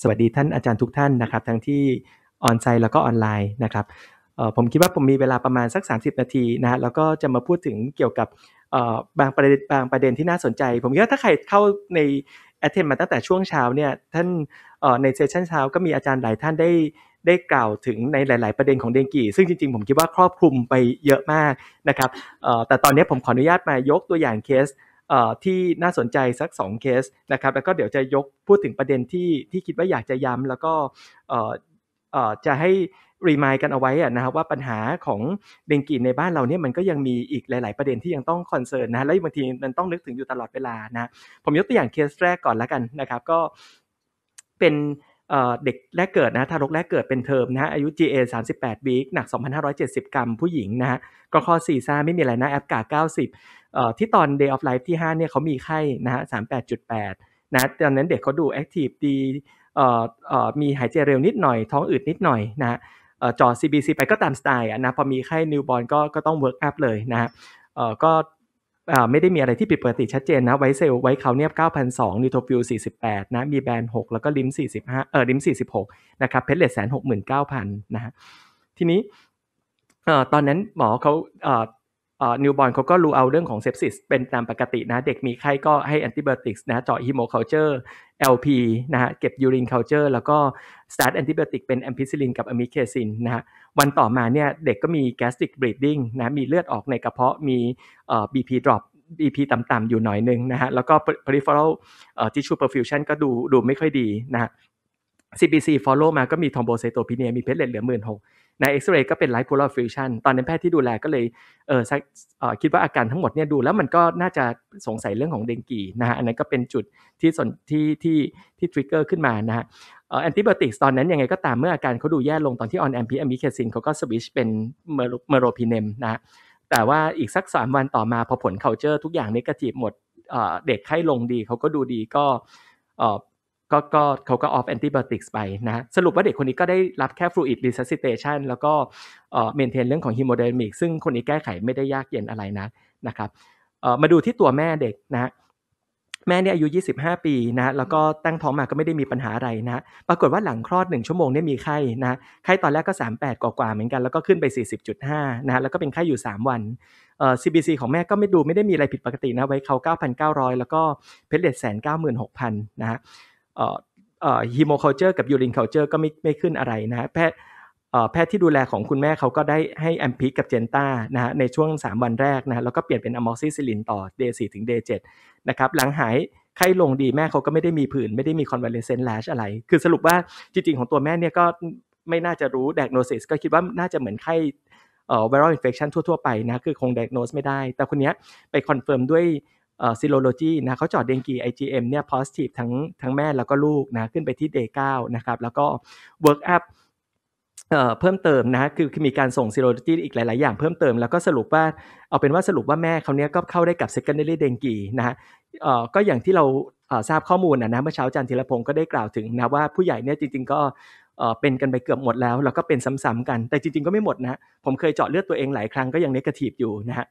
สวัสดีท่านอาจารย์ทุกท่านนะครับทั้งที่ออนไซต์แล้วก็ออนไลน์นะครับผมคิดว่าผมมีเวลาประมาณสัก 30 นาทีนะฮะแล้วก็จะมาพูดถึงเกี่ยวกับบางประเด็นบางประเด็นที่น่าสนใจ ผมคิดว่าถ้าใครเข้าในแอทเทนมาตั้งแต่ช่วงเช้าเนี่ยท่านในเซสชันเช้าก็มีอาจารย์หลายท่าน ได้ได้กล่าวถึงในหลาย ๆประเด็นของเดงกีซึ่งจริงๆ ผมคิดว่าครอบคลุมไปเยอะมากนะครับแต่ตอนนี้ผมขออนุญาตมายกตัวอย่างเคสที่น่าสนใจสัก2เคสนะครับแล้วก็เดี๋ยวจะยกพูดถึงประเด็นที่ที่คิดว่าอยากจะย้ำ แล้วก็จะให้รีมายกันเอาไว้นะครับว่าปัญหาของ เดงกีในบ้านเราเนี่ยมันก็ยังมีอีกหลาย ๆประเด็นที่ยังต้องคอนเซิร์นนะและบางทีมันต้องนึกถึงอยู่ตลอดเวลานะผมยกตัวอย่างเคสแรกก่อนแล้วกันนะครับก็เป็นเด็กแรกเกิดนะทารกแรกเกิดเป็นเทอมนะอายุ GA 38วีคหนัก 2,570 กรัมผู้หญิงนะฮะก็ข้อ4ซ่าไม่มีอะไรนะแอปกา90 ที่ตอน day of life ที่ 5เนี่ยเขามีไข้นะฮะ38.8 นะ ตอนนั้นเด็กเขาดู active ดีมีหายใจเร็วนิดหน่อยท้องอืดนิดหน่อยนะจอ CBC ไปก็ตามสไตล์นะพอมีไข้นิวบอลก็ต้องเวิร์กอัพเลยนะะก็ไม่ได้มีอะไรที่ผิดปกติชัดเจนนะ ไวเซลไวเขาเนี่ย9,002นิวโทฟิล48นะมีแบน 6 แล้วก็ลิม45เออลิม46นะครับเพชรเลสแสนหกหมื่นเก้าพันนะฮะทีนี้ตอนนั้นหมอเขานิวบอร์นเขาก็รู้เอาเรื่องของเซปซิสเป็นตามปกตินะ เด็กมีไข้ก็ให้แอนติบอติกนะ เจาะฮิโมเคัลเจอร์ LP นะฮะ เก็บยูรินคัลเจอร์แล้วก็สตาร์ทแอนติบอติกเป็นแอมพิซิลินกับอะมิเคซินนะฮะ วันต่อมาเนี่ยเด็กก็มีแกสติกบรีดดิ้งนะ มีเลือดออกในกระเพาะมีเอ่อ BP drop BP ต่ำ ๆ อยู่หน่อยนึงนะฮะแล้วก็ peripheral ิชชูเพอร์ฟิวชันก็ดูดูไม่ค่อยดีนะฮะ CBC follow มาก็มีทอมโบไซโตพีเนียมีเพชรเหลือหมื่นหกในเอ็กซเรย์ก็เป็นไลฟ์โพลาร์ฟิวชันตอนนั้นแพทย์ที่ดูแลก็เลยเออคิดว่าอาการทั้งหมดเนี่ยดูแล้วมันก็น่าจะสงสัยเรื่องของเดงกีนะฮะอันนั้นก็เป็นจุดที่สนที่ที่ที่ทริกเกอร์ขึ้นมานะฮะแอนติบอติกตอนนั้นยังไงก็ตามเมื่ออาการเขาดูแย่ลงตอนที่ออนแอมพีอมิเคซินเขาก็สวิชเป็นเมโรพิเนมนะฮะแต่ว่าอีกสักสามวันต่อมาพอผลเคาเจอร์ทุกอย่างนกาทีฟหมดเด็กไข้ลงดีเขาก็ดูดีก็ก็ก็เขาก็ออฟแอนติบอติกส์ไปนะ สรุปว่าเด็กคนนี้ก็ได้รับแค่ฟลูอิดรีเซสซิเตชันแล้วก็เมนเทนเรื่องของฮิโมเดนมิกซึ่งคนนี้แก้ไขไม่ได้ยากเย็นอะไรนะนะครับมาดูที่ตัวแม่เด็กนะ แม่เนี่ยอายุ 25 ปีนะแล้วก็ตั้งท้องมาก็ไม่ได้มีปัญหาอะไรนะ ปรากฏว่าหลังคลอด 1 ชั่วโมงเนี่ยมีไข้นะ ไข้ตอนแรกก็ 38 กว่า ๆ เหมือนกัน แล้วก็ขึ้นไป 40.5นะแล้วก็เป็นไข้อยู่ 3 วันเอ่อ CBC ของแม่ก็ไม่ดูไม่ได้มีอะไรผิดปกตินะไว้เขา9,900 แล้วก็เพลเลตแสนเก้าหมื่นหกพันนะฮะฮีโมเคลเจอร์กับยูรินเคลเจอร์ก็ไม่ไม่ขึ้นอะไรนะแพทย์แพทย์ที่ดูแลของคุณแม่เขาก็ได้ให้แอมพิกกับเจนต้านะฮะในช่วง 3 วันแรกนะแล้วก็เปลี่ยนเป็นอะมอกซิซิลินต่อเดย์สถึงเดย์เนะครับหลังหายไข้ลงดีแม่เขาก็ไม่ได้มีผื่นไม่ได้มีคอนเวลเซนต์แลชอะไร คือสรุปว่าจริงๆ ของตัวแม่เนี่ยก็ไม่น่าจะรู้แดกโนซิสก็คิดว่าน่าจะเหมือนไข้เอ่อไวรัลอินเฟคชันทั่วๆ ไปนะคือคงแดกโนสไม่ได้แต่คนนี้ไปคอนเฟิร์มด้วยซิโลโลจีนะเขาเจาะเดงกี IgM เนี่ย positive ทั้งทั้งแม่แล้วก็ลูกนะขึ้นไปที่ day 9นะครับแล้วก็ work up เพิ่มเติมนะคือมีการส่งซีโรจีอีกหลายๆ อย่างเพิ่มเติมแล้วก็สรุปว่า เอาเป็นว่าสรุปว่าแม่เขาเนี้ยก็เข้าได้กับ secondary d e n g u นะฮะก็อย่างที่เราทราบข้อมูลนะนะเมื่อเช้าจันทิรพงศ์ก็ได้กล่าวถึงนะว่าผู้ใหญ่เนี่ยจริงๆ ก็เป็นกันไปเกือบหมดแล้วแล้วก็เป็นซ้ำๆกัน แต่จริงๆก็ไม่หมดนะผมเคยเจาะเลือดตัวเองหลายครั้งก็ยังเนกาทีฟอยู่นะฮะ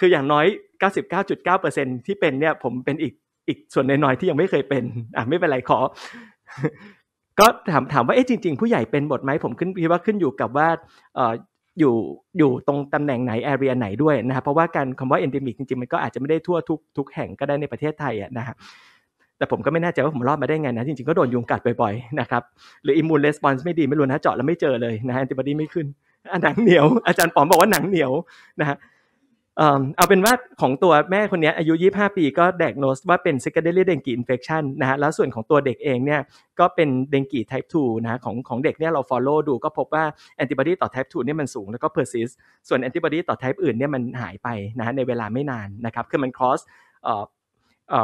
คืออย่างน้อย 99.9%ที่เป็นเนี่ย ผมเป็นอีกอีกส่วนน้อยๆที่ยังไม่เคยเป็น อ่ะไม่เป็นไรขอ ก็ถามถามว่า เอ๊ะจริงๆ ผู้ใหญ่เป็นหมดไหมผมขึ้นคิดว่าขึ้นอยู่กับว่าเอ่ออยู่อยู่ตรงตำแหน่งไหนแอเรียไหนด้วยนะครับเพราะว่าการคำว่า endemic จริงๆมันก็อาจจะไม่ได้ทั่วทุกทุกแห่งก็ได้ในประเทศไทยอ่ะนะครับแต่ผมก็ไม่แน่ใจว่าผมรอดมาได้ไงนะ จริงๆก็โดนยุงกัดบ่อยๆนะครับ หรืออิมมูนเรสปอนส์ไม่ดีไม่รู้นะเจาะแล้วไม่เจอเลยนะแอนติบอดีไม่ขึ้น หนังเหนียว อาจารย์ป๋อมบอกว่าหนังเหนียวนะฮะเอาเป็นว่าของตัวแม่คนนี้อายุ 25 ปีก็แดกโนสว่าเป็นซิกเดเรีเดงกีอินเฟคชันนะฮะ แล้วส่วนของตัวเด็กเองเนี่ย ก็เป็นเดงกีไทป์ 2 นะของของเด็กเนี่ยเราฟอลโล่ดูก็พบว่าแอนติบอดีต่อไทป์ 2 เนี่ยมันสูงแล้วก็เพอร์ซิสส่วนแอนติบอดีต่อไทป์อื่นเนี่ยมันหายไปนะฮะในเวลาไม่นานนะครับ คือมันครอสเอ่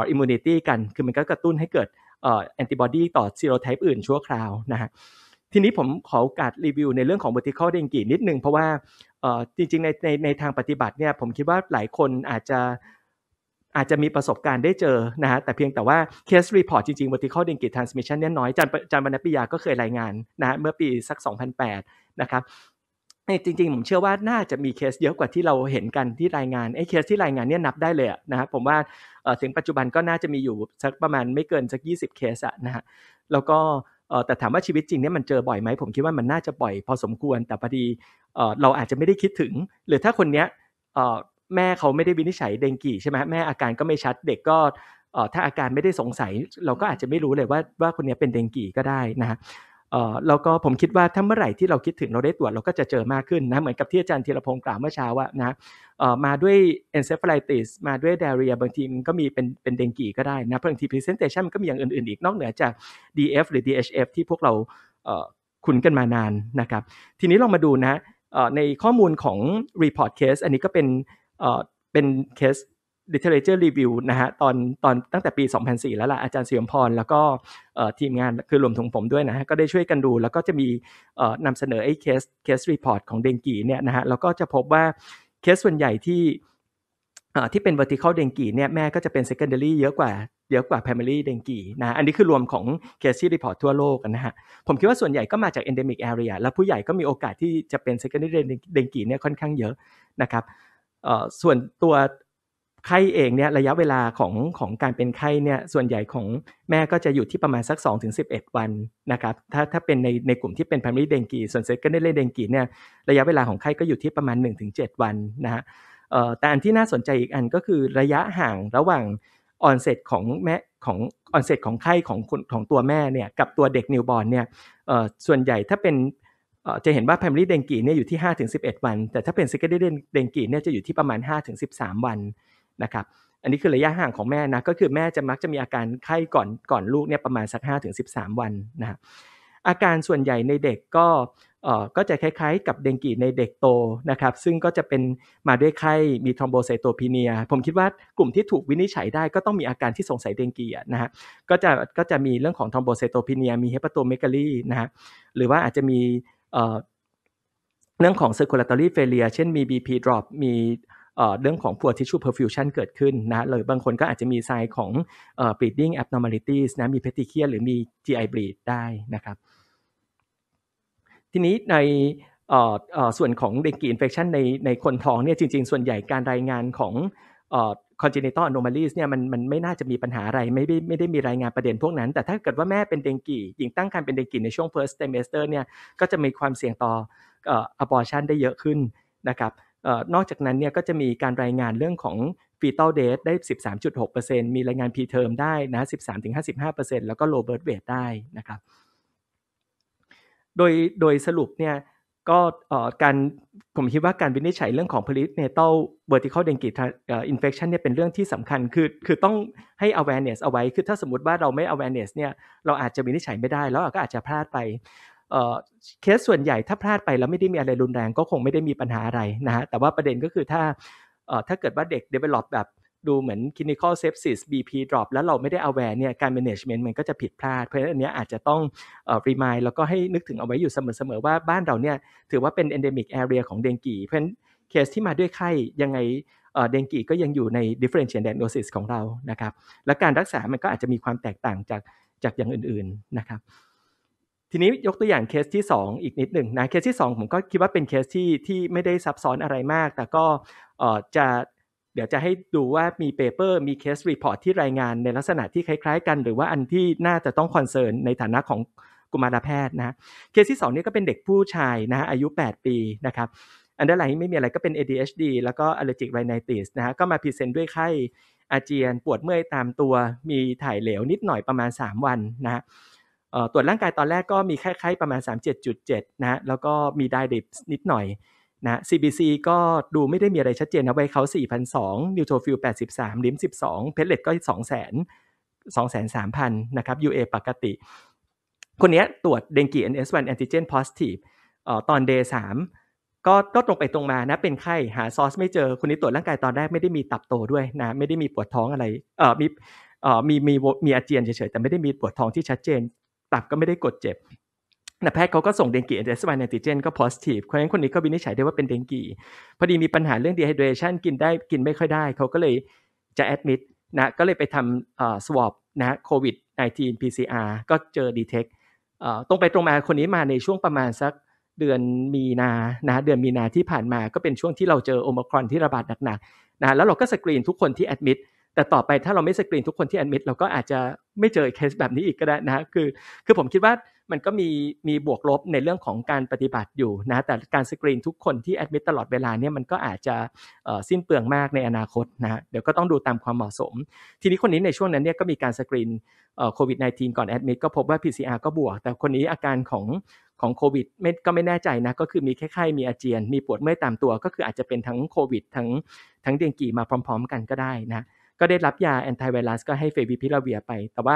ออิมมูเนตี้กัน คือมันก็กระตุ้นให้เกิดเอ่อแอนติบอดีต่อซีโรไทป์อื่นชั่วคราวนะฮะทีนี้ผมขอโอกาสรีวิวในเรื่องของ vertical เดงกีนิดนึงเพราะว่าจริง ๆ ในในในทางปฏิบัติเนี่ยผมคิดว่าหลายคนอาจจะอาจจะมีประสบการณ์ได้เจอนะฮะแต่เพียงแต่ว่า case report จริงๆ vertical ดิงกิ t r a n s m i s s i o n เนี่ยน้อยจันจันบรรณปิยาก็เคยรายงานนะเมื่อปีสัก 2008 นะครับจริงๆ ผมเชื่อว่าน่าจะมีเคสเยอะกว่าที่เราเห็นกันที่รายงานไอ้เคสที่รายงานเนี่ยนับได้เลยนะฮะผมว่าถึงปัจจุบันก็น่าจะมีอยู่สักประมาณไม่เกินสัก 20 เคสนะฮะแล้วก็แต่ถามว่าชีวิตจริงเนี่ยมันเจอบ่อยไหมผมคิดว่ามันน่าจะบ่อยพอสมควรแต่พอดีเราอาจจะไม่ได้คิดถึง หรือถ้าคนเนี้ยแม่เขาไม่ได้วินิจฉัยเดงกีใช่ไหมแม่อาการก็ไม่ชัดเด็กก็ถ้าอาการไม่ได้สงสัยเราก็อาจจะไม่รู้เลยว่าว่าคนนี้เป็นเดงกีก็ได้นะแล้วก็ผมคิดว่าถ้าเมื่อไหร่ที่เราคิดถึงเราได้ตรวจเราก็จะเจอมากขึ้นนะเหมือนกับที่อาจารย์ธีรพงศ์กล่าวเมื่อเช้าว่านะมาด้วย encephalitis มาด้วย d i a r r h บางทีมันก็มีเป็นเป็นเดงกีก็ได้นะบางที presentation มันก็มีอย่างอื่นๆอีกนอกเหนือจาก DF หรือ DHF ที่พวกเราคุ้นกันมานานนะครับทีนี้ลองมาดูนะในข้อมูลของ report case อันนี้ก็เป็นเป็นเคส literature review นะฮะตอนตอนตั้งแต่ปี 2004 แล้วล่ะอาจารย์เสียมพรแล้วก็ทีมงาน คือรวมถึงผมด้วยนะฮะก็ได้ช่วยกันดูแล้วก็จะมีนำเสนอไอ้เคสเคสรีพอร์ตของเดงกีเนี่ยนะฮะแล้วก็จะพบว่าเคสส่วนใหญ่ที่ที่เป็น vertical เดงกีเนี่ยแม่ก็จะเป็น secondary เยอะกว่าเยอะกว่า primary เดงกีนะอันนี้คือรวมของเคสที่รีพอร์ตทั่วโลกนะฮะผมคิดว่าส่วนใหญ่ก็มาจาก endemic area แล้วผู้ใหญ่ก็มีโอกาสที่จะเป็น secondary เดงกีเนี่ยค่อนข้างเยอะนะครับส่วนตัวไข้เองเนี่ยระยะเวลาของของการเป็นไข้เนี่ยส่วนใหญ่ของแม่ก็จะอยู่ที่ประมาณสัก2สิวันนะครับถ้าถ้าเป็นในในกลุ่มที่เป็นพาริเดงกีส่วนเซ็กเกอร์เดงกีเนี่ยระยะเวลาของไข้ก็อยู่ที่ประมาณ 1-7 วันนะฮะแต่อันที่น่าสนใจอีก อันก็คือระยะห่างระหว่างออนเซตของแม่ของออนเซตของไข้ของของตัวแม่เนี่ยกับตัวเด็กนิวบอร์นเนี่ยส่วนใหญ่ถ้าเป็นจะเห็นว่าแพมลี่เดงกีเนี่ยอยู่ที่ 5-11 วัน แต่ถ้าเป็นกเกอร์เดนเดงกีเนี่ยจะอยู่ที่ประมาณ 5-13 วันนะครับ อันนี้คือระยะห่างของแม่นะ ก็คือแม่จะมักจะมีอาการไข้ก่อนก่อนลูกเนี่ยประมาณสัก5้าถึงสิวันนะอาการส่วนใหญ่ในเด็กก็เอ่อก็จะคล้ายๆกับเดงกีในเด็กโตนะครับ ซึ่งก็จะเป็นมาด้วยไข้มีทรอมโบไซโตพีเนีย ผมคิดว่ากลุ่มที่ถูกวินิจฉัยได้ก็ต้องมีอาการที่สงสัยเดงกีนะฮะ ก็จะก็จะมีเรื่องของทรอมโบไซโตพีเนียมีเฮปาโตเมกาลีนะฮะ หรือว่าอาจจะมีเอ่อเรื่องของ circulatory failure เช่นมี BP drop มีเรื่องของ poor tissue perfusion เกิดขึ้นนะหรือบางคนก็อาจจะมีไซน์ของ bleeding abnormalities นะ มี p e t e c h i a หรือมี GI bleed ได้นะครับ ทีนี้ในส่วนของเด็กกีอินเฟคชันในในคนท้องเนี่ย จริง ๆ ส่วนใหญ่การรายงานของ congenital anomalies เนี่ย มันมันไม่น่าจะมีปัญหาอะไรไม่ไม่ไม่ได้มีรายงานประเด็นพวกนั้น แต่ถ้าเกิดว่าแม่เป็นเดงกีหญิงตั้งครรภ์เป็นเดงกีในช่วง first trimester เนี่ย ก็จะมีความเสี่ยงต่อ abortion ได้เยอะขึ้นนะครับนอกจากนั้นเนี่ยก็จะมีการรายงานเรื่องของ fetal death ได้ 13.6%มีรายงาน p t e r m ได้นะ 13-55%แล้วก็ low birth weight ได้นะครับ โดยโดยสรุปเนี่ยก็การ ผมคิดว่าการวินิจฉัยเรื่องของ perinatal vertical dengue infection เนี่ยเป็นเรื่องที่สำคัญ คือคือต้องให้ awareness เอาไว้ คือถ้าสมมติว่าเราไม่ awareness เนี่ยเราอาจจะวินิจฉัยไม่ได้แล้วก็อาจจะพลาดไปเคสส่วนใหญ่ถ้าพลาดไปแล้วไม่ได้มีอะไรรุนแรงก็คงไม่ได้มีปัญหาอะไรนะฮะแต่ว่าประเด็นก็คือถ้าถ้าเกิดว่าเด็ก develop แบบดูเหมือน clinical sepsis BP drop แล้วเราไม่ได้ aware เนี่ยการ management มันก็จะผิดพลาดเพราะฉะนั้นอันนี้อาจจะต้อง remind แล้วก็ให้นึกถึงเอาไว้อยู่เสมอๆ ว่าบ้านเราเนี่ยถือว่าเป็น endemic area ของเดงกีเพราะฉะนั้นเคสที่มาด้วยไข้ยังไงเดงกีก็ยังอยู่ใน differential diagnosis ของเรานะครับ และการรักษามันก็อาจจะมีความแตกต่างจากจากอย่างอื่น ๆนะครับทีนี้ยกตัวอย่างเคสที่ 2 อีกนิดหนึ่งนะ เคสที่ 2 ผมก็คิดว่าเป็นเคสที่ที่ไม่ได้ซับซ้อนอะไรมาก แต่ก็จะเดี๋ยวจะให้ดูว่ามีเปเปอร์มีเคสรีพอร์ตที่รายงานในลักษณะที่คล้ายๆกันหรือว่าอันที่น่าจะต้องคอนเซิร์นในฐานะของกุมารแพทย์นะเคสที่ 2 นี่ก็เป็นเด็กผู้ชายนะอายุ 8 ปีนะครับอันดับไไม่มีอะไรก็เป็น ADHD แล้วก็ allergic rhinitis นะฮะก็มาพรีเซนต์ด้วยไข้อาเจียนปวดเมื่อยตามตัวมีถ่ายเหลวนิดหน่อยประมาณ 3 วันนะฮะตรวจร่างกายตอนแรกก็มีคล้ายๆประมาณ 37.7นะแล้วก็มีไดดิบนิดหน่อยนะ CBC ก็ดูไม่ได้มีอะไรชัดเจนนะไวเขา4,002นิวโทรฟิล83 ลิม12เพลเลตก็2 0 0 0 0 2 3 0 0 0นะครับ UA ปกติ คนนี้ตรวจเดงกี NS1 antigen positive ตอน day 3ก็ก็ตรงไปตรงมานะเป็นไข้ หาซอสไม่เจอคนนี้ตรวจร่างกายตอนแรกไม่ได้มีตับโตด้วยนะไม่ได้มีปวดท้องอะไรเออมีเออมีมีมีอาเจียนเฉยๆ แต่ไม่ได้มีปวดท้องที่ชัดเจนตับก็ไม่ได้กดเจ็บนะแพทย์เขาก็ส่งเดงกีแอนติสไวน์อนติเจนก็โพสทีฟเพราะงั้นคนนี้ก็วินิจฉัยได้ว่าเป็นเดงกีพอดีมีปัญหาเรื่องดีไฮเดรชันกินได้กินไม่ค่อยได้ เขาก็เลยจะแอดมิดนะ ก็เลยไปทำเอ่อสวอปนะโควิด19 PCR ก็เจอดีเทคเอ่อตรงไปตรงมาคนนี้มาในช่วงประมาณสักเดือนมีนานะเดือนมีนาที่ผ่านมา ก็เป็นช่วงที่เราเจอโอมครอนที่ระบาดหนักๆนะแล้วเราก็สกรีนทุกคนที่แอดมิดแต่ต่อไปถ้าเราไม่สกรีนทุกคนที่แอดมิดเราก็อาจจะไม่เจอเคสแบบนี้อีกก็ได้นะคือคือผมคิดว่ามันก็มีมีบวกลบในเรื่องของการปฏิบัติอยู่นะ แต่การสกรีนทุกคนที่แอดมิดตลอดเวลาเนี่ยมันก็อาจจะสิ้นเปลืองมากในอนาคตนะเดี๋ยวก็ต้องดูตามความเหมาะสม ทีนี้คนนี้ในช่วงนั้นเนี่ยก็มีการสกรีนโควิด -19 ก่อนแอดมิดก็พบว่า PCR ก็บวกแต่คนนี้อาการของของโควิดไม่ก็ไม่แน่ใจนะ ก็คือมีแค่ไข้มีอาเจียน มีปวดเมื่อยตามตัวก็คืออาจจะเป็นทั้งโควิดทั้งทั้งเดงกีมาพร้อมๆ กันก็ได้นะก็ได้รับยาแอนตี้ไวรัสก็ให้เฟวิพิลาเวียไป แต่ว่า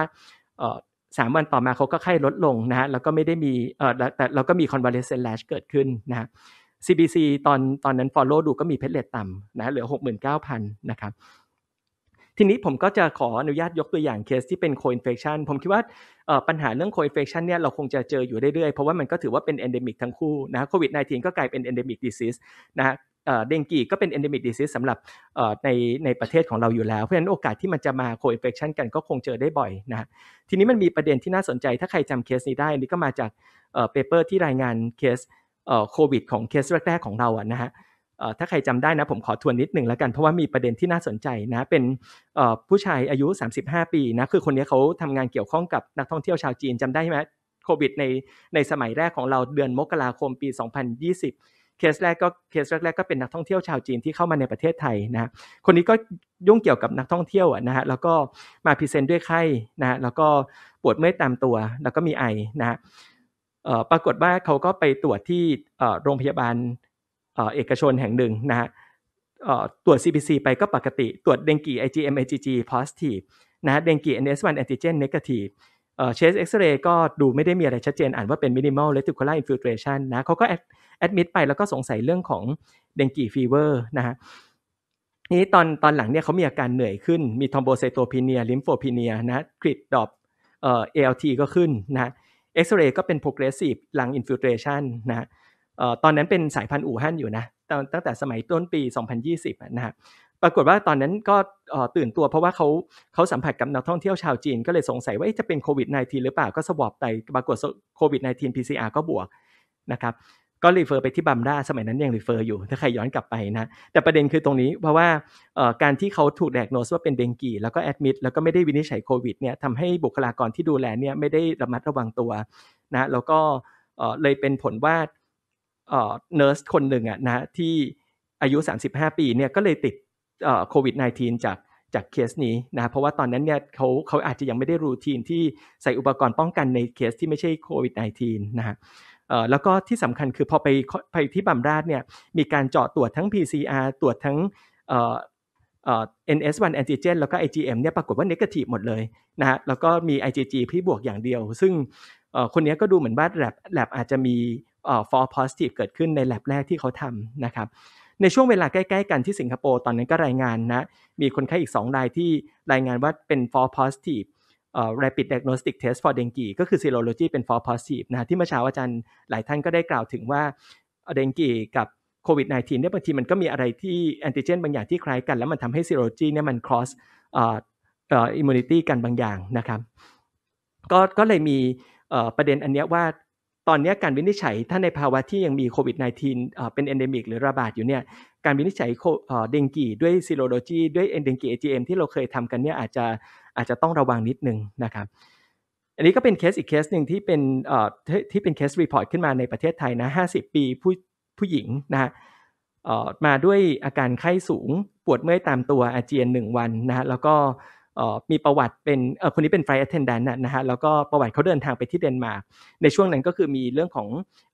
สามวันต่อมาเขาก็ไข้ลดลงนะฮะแล้วก็ไม่ได้มีเออแต่เราก็มีคอนวาเลสเซนแลชเกิดขึ้นนะฮะ CBC ตอนตอนนั้นฟอลโล่ดูก็มีเพชรเลตต่ำนะเหลือ 69,000 นะครับ ทีนี้ผมก็จะขออนุญาตยกตัวอย่างเคสที่เป็นโคอินเฟคชันผมคิดว่าปัญหาเรื่องโคอินเฟคชันเนี่ยเราคงจะเจออยู่เรื่อยๆ เพราะว่ามันก็ถือว่าเป็นเอนเดมิกทั้งคู่นะโควิด -19 ก็กลายเป็นเอนเดมิกดิซิสนะเดงกีก็เป็น endemic disease สำหรับในในประเทศของเราอยู่แล้ว เพราะฉะนั้นโอกาสที่มันจะมา co-infection กันก็คงเจอได้บ่อยนะ ทีนี้มันมีประเด็นที่น่าสนใจ ถ้าใครจำเคสนี้ได้ นี่ก็มาจากเปเปอร์ที่รายงานเคสโควิดของเคสแรกๆ ของเราอะนะฮะถ้าใครจำได้นะผมขอทวนนิดหนึ่งแล้วกัน เพราะว่ามีประเด็นที่น่าสนใจนะ เป็นผู้ชายอายุ 35 ปีนะ คือคนนี้เขาทำงานเกี่ยวข้องกับนักท่องเที่ยวชาวจีนจำได้ไหมโควิดในในสมัยแรกของเราเดือนมกราคมปี 2020เคสแรกก็เคสแรกๆก็เป็นนักท่องเที่ยวชาวจีนที่เข้ามาในประเทศไทยนะคนนี้ก็ยุ่งเกี่ยวกับนักท่องเที่ยวนะฮะแล้วก็มาพรีเซนต์ด้วยไข้นะแล้วก็ปวดเมื่อยตามตัว แล้วก็มีไอนะฮะปรากฏว่าเขาก็ไปตรวจที่โรงพยาบาลเอกชนแห่งหนึ่งนะฮะตรวจ CPC ไปก็ปกติตรวจเดงกี IgM IgG positive นะเดงกี NS1 antigen negative เชสเอ็กซเรย์ก็ดูไม่ได้มีอะไรชัดเจนอ่านว่าเป็นมินิมอลเลติคูล่าอินฟิลเทรชันนะเขาก็แอดมิดไปแล้วก็สงสัยเรื่องของเดงกีฟีเวอร์นะฮะนี้ตอนตอนหลังเนี่ยเขามีอาการเหนื่อยขึ้นมีทอมโบไซโตพีเนียลิมโฟพีเนียนะกริดดอบเอ่อเอลก็ขึ้นนะเอ็กซเรย์ก็เป็นโปรเกรสซีฟ e lung ิ n f i l t r a t นะเอ่อตอนนั้นเป็นสายพันธุ์อู่ฮั่นอยู่นะ ตั้งแต่สมัยต้นปี 2020นะฮะปรากฏว่าตอนนั้นก็ตื่นตัวเพราะว่าเขาเขาสัมผัสกับนักท่องเที่ยวชาวจีน ก็เลยสงสัยว่าจะเป็นโควิด -19 หรือเปล่าก็สวอปไปปรากฏโควิด -19 PCR ก็บวกนะครับก็รีเฟอร์ไปที่บัมด้าสมัยนั้นยังรีเฟอร์อยู่ ถ้าใครย้อนกลับไปนะแต่ประเด็นคือตรงนี้ เพราะว่าการที่เขาถูกแดกโนสว่าเป็นเดงกีแล้วก็แอดมิดแล้วก็ไม่ได้วินิจฉัยโควิดเนี่ยทำให้บุคลากรที่ดูแลเนี่ยไม่ได้ระมัดระวังตัวนะแล้วก็เลยเป็นผลว่าเนอร์สคนหนึ่งอะนะที่อายุ 35 ปีเนี่ยก็เลยติดโควิด -19 จากจากเคสนี้นะเพราะว่าตอนนั้นเนี่ยเขาเขาอาจจะยังไม่ได้รูทีนที่ใส่อุปกรณ์ป้องกันในเคสที่ไม่ใช่โควิด -19 นะฮะแล้วก็ที่สำคัญคือพอไปไปที่บัมราดเนี่ยมีการเจาะตรวจทั้ง PCR ตรวจทั้ง NS1 antigen แล้วก็ IgM เนี่ยปรากฏว่าเนกาทีฟหมดเลยนะฮะแล้วก็มี IgG พี่บวกอย่างเดียว ซึ่งคนนี้ก็ดูเหมือนว่าแ l a บอาจจะมี for positive เกิดขึ้นในแ a บแรกที่เขาทำนะครับในช่วงเวลาใกล้ๆ กันที่สิงคโปร์ ตอนนั้นก็รายงานนะมีคนไข้อีก 2 รายที่รายงานว่าเป็น for positive rapid diagnostic test for dengue ก็คือ serology เป็น false positive นะที่เมื่อเช้าอาจารย์หลายท่านก็ได้กล่าวถึงว่าเดงกีกับโควิด -19 เนี่ยบางทีมันก็มีอะไรที่แอนติเจนบางอย่างที่คล้ายกัน แล้วมันทำให้ซีโรจีเนี่ยมัน cross อิมมูนิตี้กันบางอย่างนะครับก็ก็เลยมีประเด็นอันเนี้ยว่าตอนนี้การวินิจฉัยถ้าในภาวะที่ยังมีโควิด -19 เป็นเอนเดมิกหรือระบาดอยู่เนี่ยการวินิจฉัยเดงกีด้วยซีโรโลจีด้วยเอนเดงกีเอจเอ็มที่เราเคยทำกันเนี่ยอาจจะอาจจะต้องระวังนิดนึงนะครับ อันนี้ก็เป็นเคสอีกเคสหนึ่งที่เป็นเอ่อที่เป็นเคสรีพอร์ตขึ้นมาในประเทศไทยนะ 50 ปีผู้ผู้หญิงนะฮะเอ่อมาด้วยอาการไข้สูง ปวดเมื่อยตามตัวอาเจียน 1 วันนะฮะแล้วก็มีประวัติเป็นคนนี้เป็นไฟแอทเทนแดนนะฮะแล้วก็ประวัติเขาเดินทางไปที่เดนมาร์ก ในช่วงนั้นก็คือมีเรื่องของ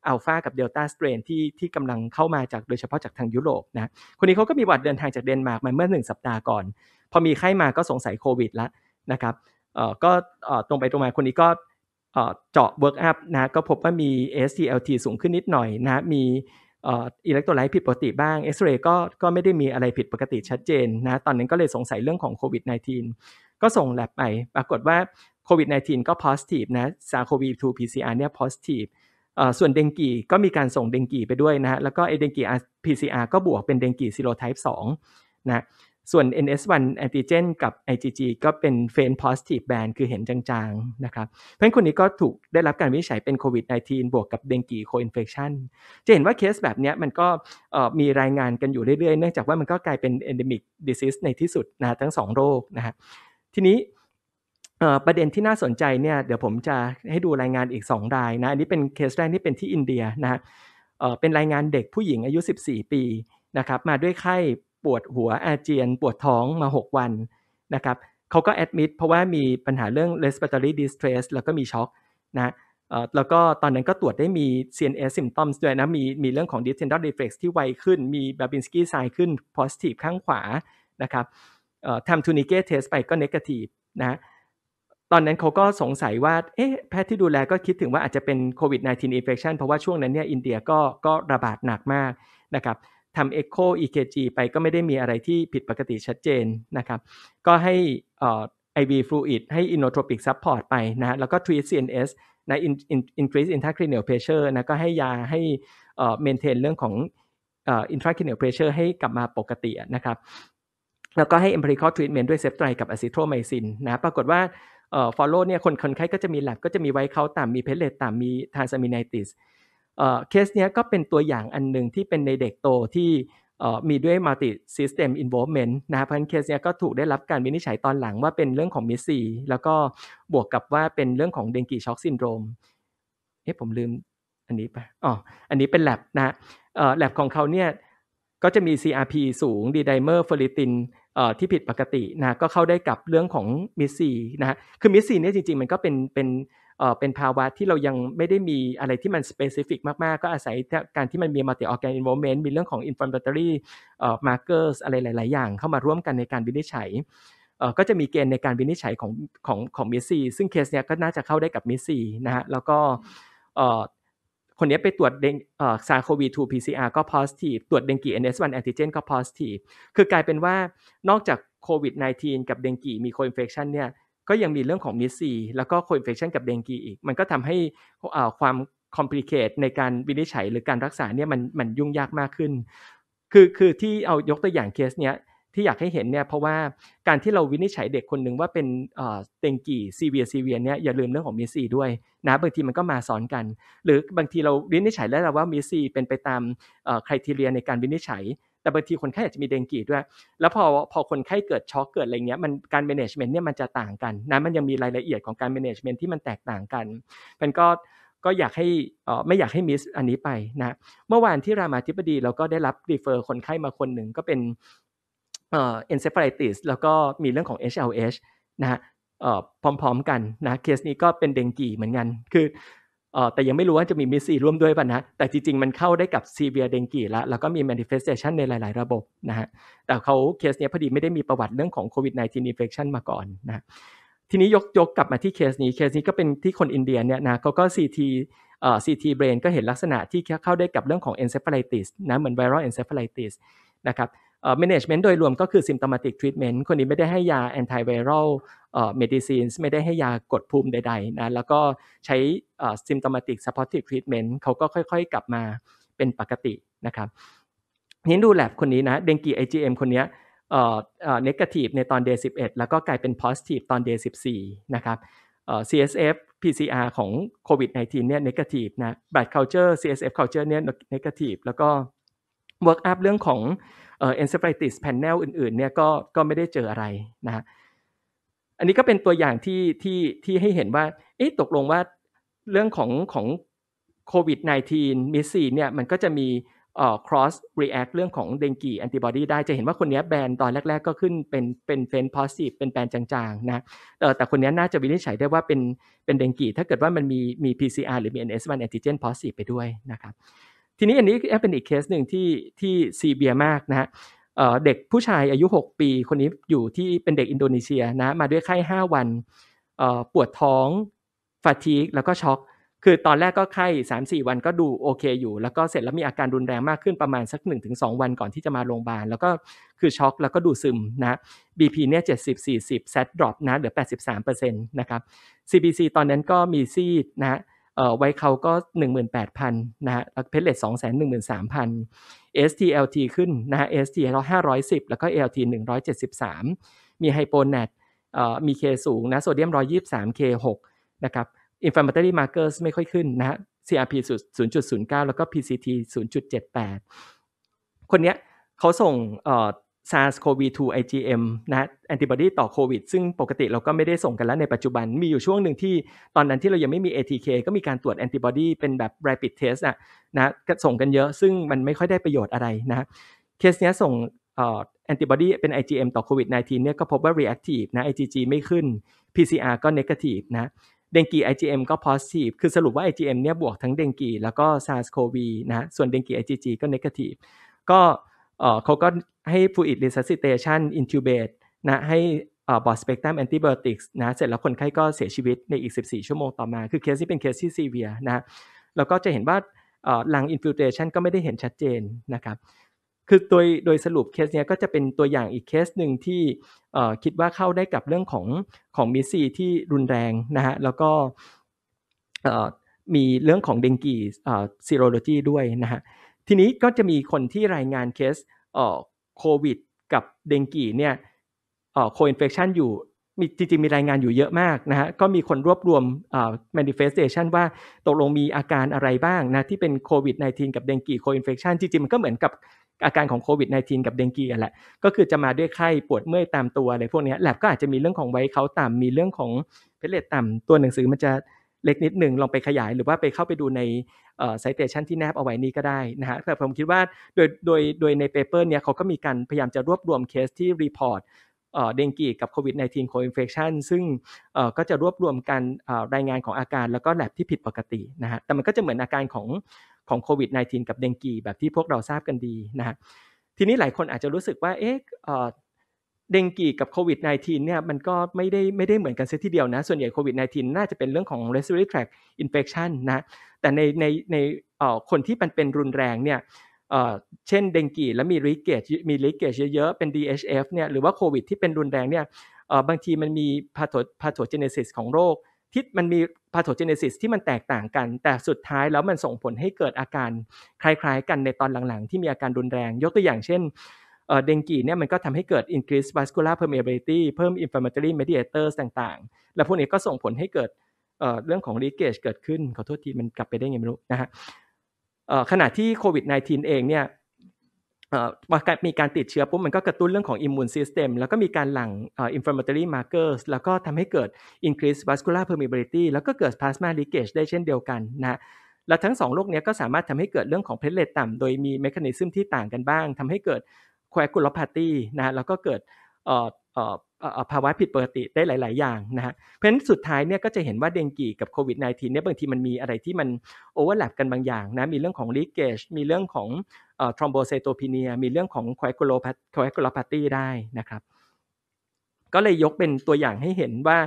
อัลฟากับเดลต้าสเตรนที่ที่กำลังเข้ามาจากโดยเฉพาะจากทางยุโรปนะ คนนี้เขาก็มีประวัติเดินทางจากเดนมาร์กมาเมื่อ1สัปดาห์ก่อน พอมีไข้มาก็สงสัยโควิดละนะครับก็ตรงไปตรงมาคนนี้ก็เจาะเวิร์กอัพนะ ก็พบว่ามี STLT สูงขึ้นนิดหน่อยนะ มีอิเล็กโทรไลต์ผิดปกติบ้างเอ็กซเรย์ก็ก็ไม่ได้มีอะไรผิดปกติชัดเจนนะ ตอนนั้นก็เลยสงสัยเรื่องของโควิด -19 ก็ส่งแลบไป ปรากฏว่าโควิด -19 ก็ positive นะซาโควี2 PCR เนี่ย positive ส่วนเดงกีก็มีการส่งเดงกีไปด้วยนะแล้วก็ไอเดงกี PCR ก็บวกเป็นเดงกีซีโรไทป์2นะส่วน NS1 antigen กับ IgG ก็เป็น f a i n positive band คือเห็นจางๆนะครับเพราะนคนนี้ก็ถูกได้รับการวิจัยเป็นโควิด -19 บวกกับเดงกีโคอินเฟคชันจะเห็นว่าเคสแบบนี้มันก็มีรายงานกันอยู่เรื่อยๆ เนื่องจากว่ามันก็กลายเป็น endemic disease ในที่สุดนะทั้งสองโรคนะฮะทีนี้ประเด็นที่น่าสนใจเนี่ยเดี๋ยวผมจะให้ดูรายงานอีก 2 รายนะ อันนี้เป็นเคสแรกที่เป็นที่อินเดียนะฮะเป็นรายงานเด็กผู้หญิงอายุ 14 ปีนะครับมาด้วยไข้ปวดหัวอาเจียน ปวดท้องมา 6 วันนะครับเขาก็แอดมิดเพราะว่ามีปัญหาเรื่อง respiratory distress แล้วก็มีช็อกนะแล้วก็ตอนนั้นก็ตรวจได้มี CNS symptoms ด้วยนะมีมีเรื่องของ d i s t e n d a l reflex ที่ไวขึ้นมี Babinski sign ขึ้น positive ข้างขวานะครับทำ Tunicate test ไปก็ negative นะตอนนั้นเขาก็สงสัยว่าเอ๊ะแพทย์ที่ดูแลก็คิดถึงว่าอาจจะเป็นโควิด -19 infection เพราะว่าช่วงนั้นเนี่ยอินเดียก็ก็ระบาดหนักมากนะครับทำเอ็กโคอีเคจีไปก็ไม่ได้มีอะไรที่ผิดปกติชัดเจนนะครับก็ให้ไอวีฟลูอิดให้อินโนโทรปิกซัพพอร์ตไปนะแล้วก็ทรีซีเอ็นเอสนะ increase intracranial pressure นะก็ให้ยาให้เอ่อ maintain เรื่องของอ่อ intracranial pressure ให้กลับมาปกตินะครับแล้วก็ให้ empirical treatment ด้วยเซฟไตรกับอะซิโทรไมซินนะปรากฏว่าเอ่อ follow เนี่ยคนคนไข้ก็จะมีหลับก็จะมีไว้เขาต่ำมีเพลเลตต่ำมีทานซามินไนติสเคสเนี้ยก็เป็นตัวอย่างอันหนึ่งที่เป็นในเด็กโตที่มีด้วยมัลติซิสเต็มอินโวเมนต์นะเพราะฉะนั้นเคสเนี้ยก็ถูกได้รับการวินิจฉัยตอนหลังว่าเป็นเรื่องของมิสซีแล้วก็บวกกับว่าเป็นเรื่องของเดงกีช็อกซินโดรมเอ๊ะผมลืมอันนี้ไปอ๋ออันนี้เป็นแลบนะแลบของเขาเนี่ยก็จะมี CRP สูงดีไดเมอร์ฟอริตินที่ผิดปกตินะก็เข้าได้กับเรื่องของมิสซีนะคือมิสซีเนี่ยจริงๆมันก็เป็นเป็นเป็นภาวะที่เรายังไม่ได้มีอะไรที่มันสเปซิฟิกมาก ๆ ก็อาศัยการที่มันมีมัลติออร์แกนอินโวเมนต์มีเรื่องของอินฟลามเตอรี่มาร์เกอร์สอะไรหลายๆอย่างเข้ามาร่วมกันในการวินิจฉัย ก็จะมีเกณฑ์ในการวินิจฉัยของของของมิสซีซึ่งเคสเนี้ยก็น่าจะเข้าได้กับมิสซีนะฮะแล้วก็คนนี้ไปตรวจเดงซาโควี2 PCR ก็ positive ตรวจเดงกี NS1 antigen ก็ positive คือกลายเป็นว่านอกจากโควิด -19 กับเดงกีมีโคอินเฟคชันเนี่ยก็ยังมีเรื่องของมิสซีแล้วก็โคอินเฟคชันกับเดงกีอีก มันก็ทำให้ความคอมพลีเคตในการวินิจฉัยหรือการรักษาเนี่ยมันมันยุ่งยากมากขึ้น คือคือที่เอายกตัวอย่างเคสเนี้ย ที่อยากให้เห็นเนี่ย เพราะว่าการที่เราวินิจฉัยเด็กคนหนึ่งว่าเป็นเต็งกี่ซีเวียซีเวียเนี่ยอย่าลืมเรื่องของมิสซีด้วย นะ บางทีมันก็มาซ้อนกัน หรือบางทีเราวินิจฉัยแล้วว่ามิสซีเป็นไปตามคุณลักษณะในการวินิจฉัยแต่บางทีคนไข้อาจจะมีเดงกีด้วย แล้วพอพอคนไข้เกิดช็อกเกิดอะไรเงี้ยมันการ m ม n a g e m e n เนี่ยมันจะต่างกันนะ มันยังมีรายละเอียดของการ m มเนจเมนต์ที่มันแตกต่างกันมันก็ก็อยากให้ไม่อยากให้มิสอันนี้ไปนะ เมื่อวานที่รามาธิบดีเราก็ได้รับรีเฟอร์คนไข้มาคนหนึ่งก็เป็นเอ็นเซฟาลิติสแล้วก็มีเรื่องของ HLH นะพร้อมๆกันนะ เคสนี้ก็เป็นเดงกีเหมือนกันคือออแต่ยังไม่รู้ว่าจะมีมิสซีร่วมด้วยป่ะนะ แต่จริงๆมันเข้าได้กับซีเบียเดงกีแล้วแล้วก็มีแมนิเฟสเซชันในหลายๆระบบนะฮะ แต่เขาเคสเนี้ยพอดีไม่ได้มีประวัติเรื่องของโควิด -19 ินฟลักชันมาก่อนนะทีนี้ยกยกกลับมาที่เคสนี้ เคสนี้ก็เป็นที่คนอินเดียเนี่ยนะเขาก็ทีเอ่อีทีเบรนก็เห็นลักษณะที่เข้าได้กับเรื่องของเอนเซฟาลิติสนะ เหมือนไวรัลเอนเซฟาลิติสนะครับ management โดยรวมก็คือ symptomatic treatment คนนี้ไม่ได้ให้ยา antiviral medicines ไม่ได้ให้ยากดภูมิใดๆนะแล้วก็ใช้ symptomatic supportive treatment เขาก็ค่อยๆกลับมาเป็นปกติ นะครับนี้ดูแลบคนนี้นะ เดงกี IgM คนนี้เอ่อเอ่อ negative ในตอน day 11 แล้วก็กลายเป็น positive ตอน day 14 นะครับเอ่อ CSF PCR ของโควิด -19 เนี่ย negative นะ blood culture CSF culture เนี่ย negative แล้วก็ work up เรื่องของเอ่อเซ c ไ p ติสแผ่นแน n อื่นๆเนี่ยก็ก็ไม่ได้เจออะไรนะฮะอันนี้ก็เป็นตัวอย่างที่ที่ที่ให้เห็นว่าเอ๊ะตกลงว่าเรื่องของของโควิด -19 มีซีเนี่ยมันก็จะมีเอ่อ cross react เรื่องของเดงกีแอนติบอดีได้จะเห็นว่าคนนี้แบนตอนแรก ๆ ก็ขึ้นเป็นเป็นเฟนโพซ i ฟเป็นแบนจางๆนะแต่คนนี้น่าจะวินิจฉัยได้ว่าเป็นเป็นเดงกีถ้าเกิดว่ามันมีมี PCR หรือมี NS1 antigen positive ไปด้วยนะครับทีนี้อันนี้เป็นอีกเคสหนึ่งที่ที่ซีเบียมากนะฮะเด็กผู้ชายอายุ 6 ปีคนนี้อยู่ที่เป็นเด็กอินโดนีเซียนะ มาด้วยไข้ 5 วัน ปวดท้อง ฟาทีกแล้วก็ช็อก คือตอนแรกก็ไข้ 3-4 วันก็ดูโอเคอยู่ แล้วก็เสร็จแล้วมีอาการรุนแรงมากขึ้นประมาณสัก 1-2 วันก่อนที่จะมาโรงพยาบาล แล้วก็คือช็อกแล้วก็ดูซึมนะ BP เนี่ย70 40 SAT drop นะเหลือ83%นะครับ CBC ตอนนั้นก็มีซีดนะไวเขาก็ 18,000 นะฮะเพชเลน213,000 STLT ขึ้นนะฮะ ST 510 แล้วก็ LT 173 มีไฮโปเนตมีเคสูงนะโซเดียม123 K6 นะครับ Inflammatory markers ไม่ค่อยขึ้นนะฮะ CRP 0.09 แล้วก็ PCT 0.78 คนเนี้ยเขาส่ง SARS-CoV-2 IgM นะแอนติบอดีต่อโควิดซึ่งปกติเราก็ไม่ได้ส่งกันแล้ว ในปัจจุบันมีอยู่ช่วงหนึ่งที่ ตอนนั้นที่เรายังไม่มี ATK ก็มีการตรวจแอนติบอดีเป็นแบบ rapid test นะนะส่งกันเยอะซึ่งมันไม่ค่อยได้ประโยชน์อะไรนะเคสเนี้ยส่งแอนติบอดีเป็น IgM ต่อโควิด -19 เนี่ยก็พบว่า reactive นะ IgG ไม่ขึ้น PCR ก็ negative นะเดงกี IgM ก็ positive คือสรุปว่า IgM เนี่ยบวกทั้งเดงกีแล้วก็ SARS-CoV นะส่วนเดงกี IgG ก็ negative ก็เขาก็ให้ฟ l ูอิดร s u s ส i ิเ t ชันอินทิวเบตนะให้บอดสเปกตรัมแอนติบโอติกส์นะเสร็จแล้วคนไข้ก็เสียชีวิตในอีก 14 ชั่วโมงต่อมา คือเคสที่เป็นเคสที่ซีเวียนะแล้วก็จะเห็นว่าลังอินฟิลเรชันก็ไม่ได้เห็นชัดเจนนะครับคือโดยโดยสรุปเคสเนี้ยก็จะเป็นตัวอย่างอีกเคสหนึ่งที่คิดว่าเข้าได้กับเรื่องของของมิซีที่รุนแรงนะฮะแล้วก็มีเรื่องของเดงกีซีโรโลจีด้วยนะฮะทีนี้ก็จะมีคนที่รายงานเคสโควิด กับเดงกีเนี่ยโคอินเฟคชันอยู่มีจริงๆมีรายงานอยู่เยอะมากนะฮะก็มีคนรวบรวม manifestation ว่าตกลงมีอาการอะไรบ้างนะที่เป็นโควิด -19 กับเดงกีโคอินเฟคชันจริงๆมันก็เหมือนกับอาการของโควิด -19 กับเดงกีแหละก็คือจะมาด้วยไข้ ปวดเมื่อยตามตัวอะไรพวกนี้แลบก็อาจจะมีเรื่องของไวเขาต่ำมีเรื่องของเพลเลตต่ำตัวหนังสือมันจะเล็กนิดหนึ่งลองไปขยายหรือว่าไปเข้าไปดูใน c i t เ t ชันที่แนบเอาไว้นี้ก็ได้นะฮะแต่ผมคิดว่าโดยโดยโดยในเปเปอร์เนี้ยเขาก็มีการพยายามจะรวบรวมเคสที่รีพอร์ตเดงกีกับโควิด -19 co-infection ซึ่งก็จะรวบรวมการรายงานของอาการแล้วก็แลบที่ผิดปกตินะฮะแต่มันก็จะเหมือนอาการของของโควิด -19 กับเดงกีแบบที่พวกเราทราบกันดีนะฮะทีนี้หลายคนอาจจะรู้สึกว่าเอ๊ะเดงกีกับโควิด -19 เนี่ยมันก็ไม่ได้ไม่ได้เหมือนกันเสียทีเดียวนะ ส่วนใหญ่โควิด -19 น่าจะเป็นเรื่องของ respiratory tract infection นะแต่ในในในคนที่มันเป็นรุนแรงเนี่ยเช่นเดงกีแล้วมีริเกตมีริเกตเยอะๆเป็น DHF เนี่ยหรือว่าโควิดที่เป็นรุนแรงเนี่ยบางทีมันมีพาโถพาโถเจเนซิสของโรค ที่มันมีพาโถเจเนซิสที่มันแตกต่างกัน แต่สุดท้ายแล้วมันส่งผลให้เกิดอาการคล้ายๆกันในตอนหลังๆ ที่มีอาการรุนแรงยกตัวอย่างเช่นเดงกีเนี่ยมันก็ทำให้เกิด increase vascular permeability เพิ่ม inflammatory mediators ต่าง ๆ และพวกนี้ก็ส่งผลให้เกิดเรื่องของ leakage เกิดขึ้น ขอโทษทีมันกลับไปได้ไงไม่รู้นะฮะขณะที่โควิด -19 เองเนี่ยมีการติดเชื้อปุ๊บมันก็กระตุ้นเรื่องของ immune system แล้วก็มีการหลั่ง inflammatory markers แล้วก็ทำให้เกิด increase vascular permeability แล้วก็เกิด plasma leakage ได้เช่นเดียวกันนะและทั้งสองโรคนี้ก็สามารถทำให้เกิดเรื่องของเพลเลตต่ำโดยมีเมคานิซึมที่ต่างกันบ้างทำให้เกิด coagulopathy นะแล้วก็เกิดภาวะผิดปกติได้หลาย ๆอย่างนะฮะเพราะฉะนั้นสุดท้ายเนี่ยก็จะเห็นว่าเดงกีกับโควิด -19 เนี่ยบางทีมันมีอะไรที่มันโอเวอร์แลปกันบางอย่างนะมีเรื่องของลีเกจมีเรื่องของทรอมโบเซโตพีเนียมีเรื่องของควายโกโลพาตี้ได้นะครับก็เลยยกเป็นตัวอย่างให้เห็นว่า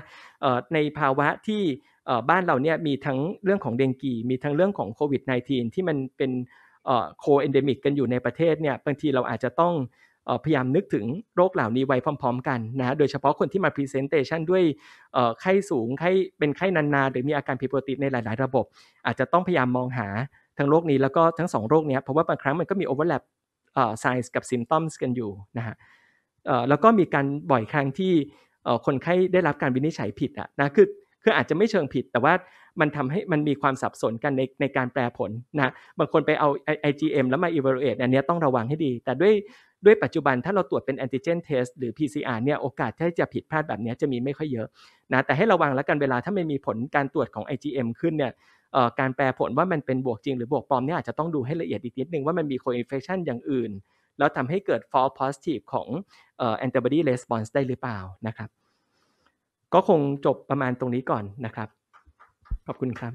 ในภาวะที่บ้านเราเนี่ยมีทั้งเรื่องของเดงกีมีทั้งเรื่องของโควิด -19 ที่มันเป็นโคเอนเดมิกกันอยู่ในประเทศเนี่ยบางทีเราอาจจะต้องพยายามนึกถึงโรคเหล่านี้ไว้พร้อมๆกันนะโดยเฉพาะคนที่มาพรีเซนเตชันด้วยไข้สูงไข้เป็นไข้นานๆหรือมีอาการผิดปกติในหลายๆระบบ อาจจะต้องพยายามมองหาทั้งโรคนี้แล้วก็ทั้ง2โรคนี้ เพราะว่าบางครั้งมันก็มีโอเวอร์แลปไซส์กับซิมตอมส์กันอยู่นะฮะแล้วก็มีการบ่อยครั้งที่คนไข้ได้รับการวินิจฉัยผิดอะนะคือคืออาจจะไม่เชิงผิดแต่ว่ามันทำให้มันมีความสับสนกันในในการแปลผลนะบางคนไปเอา IgM แล้วมา evaluate อันนี้ต้องระวังให้ดี แต่ด้วยด้วยปัจจุบันถ้าเราตรวจเป็นแอนติเจนเทสหรือ PCR เนี่ยโอกาสที่จะผิดพลาดแบบนี้จะมีไม่ค่อยเยอะนะแต่ให้ระวังแล้วกันเวลาถ้าไม่มีผลการตรวจของ IgM ขึ้นเนี่ยการแปลผลว่ามันเป็นบวกจริงหรือบวกปลอมเนี่ยอาจจะต้องดูให้ละเอียดอีกนิดนึงว่ามันมีโคอินเฟคชันอย่างอื่น แล้วทำให้เกิด false positive ของ antibody response ได้หรือเปล่านะครับก็คงจบประมาณตรงนี้ก่อนนะครับ ขอบคุณครับ